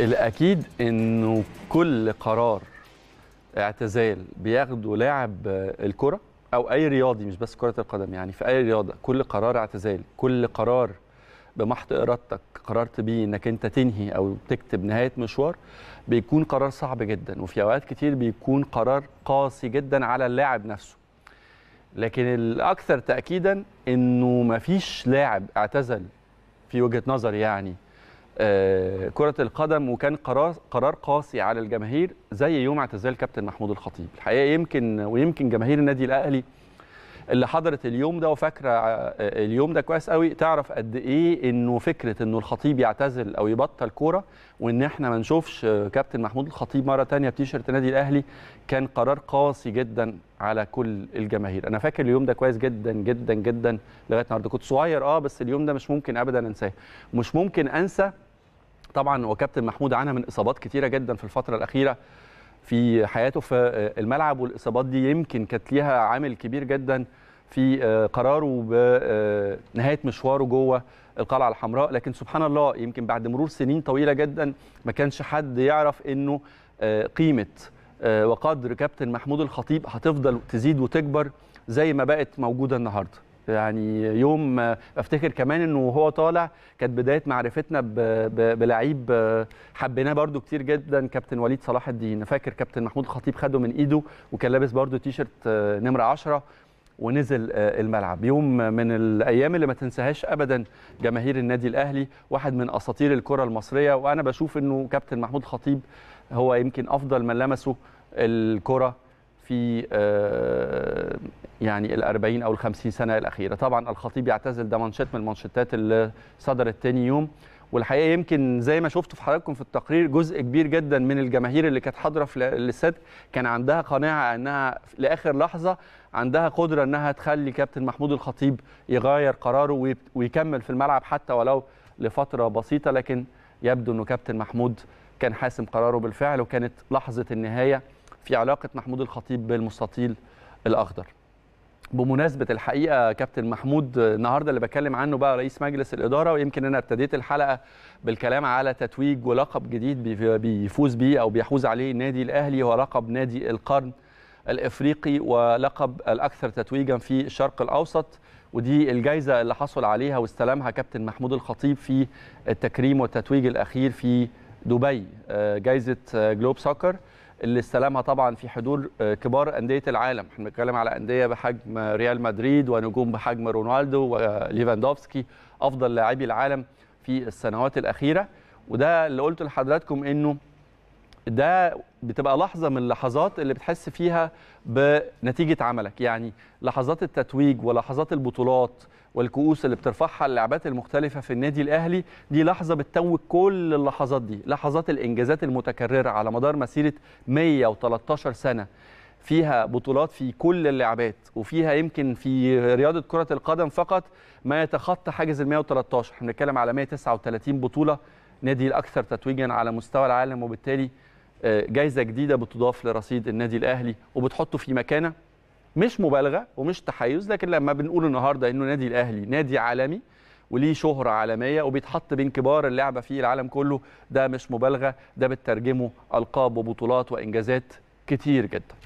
الاكيد انه كل قرار اعتزال بياخده لاعب الكره او اي رياضي مش بس كره القدم يعني في اي رياضه كل قرار اعتزال كل قرار بمحض ارادتك قررت بيه انك انت تنهي او تكتب نهايه مشوار بيكون قرار صعب جدا وفي اوقات كتير بيكون قرار قاسي جدا على اللاعب نفسه لكن الاكثر تاكيدا انه مفيش لاعب اعتزل في وجهه نظري يعني آه، كرة القدم وكان قرار قرار قاسي على الجماهير زي يوم اعتزال كابتن محمود الخطيب الحقيقة يمكن ويمكن جماهير النادي الأهلي اللي حضرت اليوم ده وفاكرة آه، اليوم ده كويس قوي تعرف قد إيه إنه فكرة إنه الخطيب يعتزل أو يبطل كورة وإن إحنا ما نشوفش كابتن محمود الخطيب مرة تانية بتيشيرت النادي الأهلي كان قرار قاسي جدا على كل الجماهير انا فاكر اليوم ده كويس جدا جدا جدا لغايه النهارده كنت صغير اه بس اليوم ده مش ممكن ابدا انساه مش ممكن انسى طبعا وكابتن محمود عانى من اصابات كتيره جدا في الفتره الاخيره في حياته في آه، الملعب والاصابات دي يمكن كانت ليها عامل كبير جدا في آه، قراره بنهايه آه، مشواره جوه القلعه الحمراء لكن سبحان الله يمكن بعد مرور سنين طويله جدا ما كانش حد يعرف انه قيمه وقدر كابتن محمود الخطيب هتفضل تزيد وتكبر زي ما بقت موجوده النهارده يعني يوم افتكر كمان انه وهو طالع كانت بدايه معرفتنا بلعيب حبيناه برده كتير جدا كابتن وليد صلاح الدين فاكر كابتن محمود الخطيب خده من ايده وكان لابس برده تيشرت نمره 10 ونزل الملعب يوم من الايام اللي ما تنساهاش ابدا جماهير النادي الاهلي واحد من اساطير الكره المصريه وانا بشوف انه كابتن محمود الخطيب هو يمكن افضل من لمسه الكره في آه، يعني الأربعين أو الخمسين سنة الأخيرة طبعا الخطيب يعتزل ده منشط من المنشطات اللي صدرت تاني يوم والحقيقه يمكن زي ما شفتوا في حضراتكم في التقرير جزء كبير جدا من الجماهير اللي كانت حاضره في الاستاد كان عندها قناعه انها لاخر لحظه عندها قدره انها تخلي كابتن محمود الخطيب يغير قراره ويكمل في الملعب حتى ولو لفتره بسيطه لكن يبدو انه كابتن محمود كان حاسم قراره بالفعل وكانت لحظه النهايه في علاقه محمود الخطيب بالمستطيل الاخضر بمناسبه الحقيقه كابتن محمود النهارده اللي بكلم عنه بقى رئيس مجلس الاداره ويمكن انا ابتديت الحلقه بالكلام على تتويج ولقب جديد بيفوز بيه او بيحوز عليه النادي الاهلي هو لقب نادي القرن الافريقي ولقب الاكثر تتويجا في الشرق الاوسط ودي الجائزه اللي حصل عليها واستلمها كابتن محمود الخطيب في التكريم والتتويج الاخير في دبي آه، جائزه آه، جلوب سوكر اللي استلمها طبعا في حضور آه، كبار انديه العالم احنا بنتكلم على انديه بحجم ريال مدريد ونجوم بحجم رونالدو وليفاندوفسكي افضل لاعبي العالم في السنوات الاخيره وده اللي قلته لحضراتكم انه ده بتبقى لحظه من اللحظات اللي بتحس فيها بنتيجه عملك يعني لحظات التتويج ولحظات البطولات والكؤوس اللي بترفعها اللعبات المختلفة في النادي الأهلي دي لحظة بتتوج كل اللحظات دي لحظات الإنجازات المتكررة على مدار مسيرة 113 سنة فيها بطولات في كل اللعبات وفيها يمكن في رياضة كرة القدم فقط ما يتخطى حاجز ال 113 احنا بنتكلم على 139 بطولة نادي الأكثر تتويجا على مستوى العالم وبالتالي آه، جايزه جديده بتضاف لرصيد النادي الاهلي وبتحطه في مكانه مش مبالغه ومش تحيز لكن لما بنقول النهارده انه النادي الاهلي نادي عالمي وليه شهرة عالمية وبيتحط بين كبار اللعبة في العالم كله ده مش مبالغة ده بترجمه ألقاب وبطولات وإنجازات كتير جدا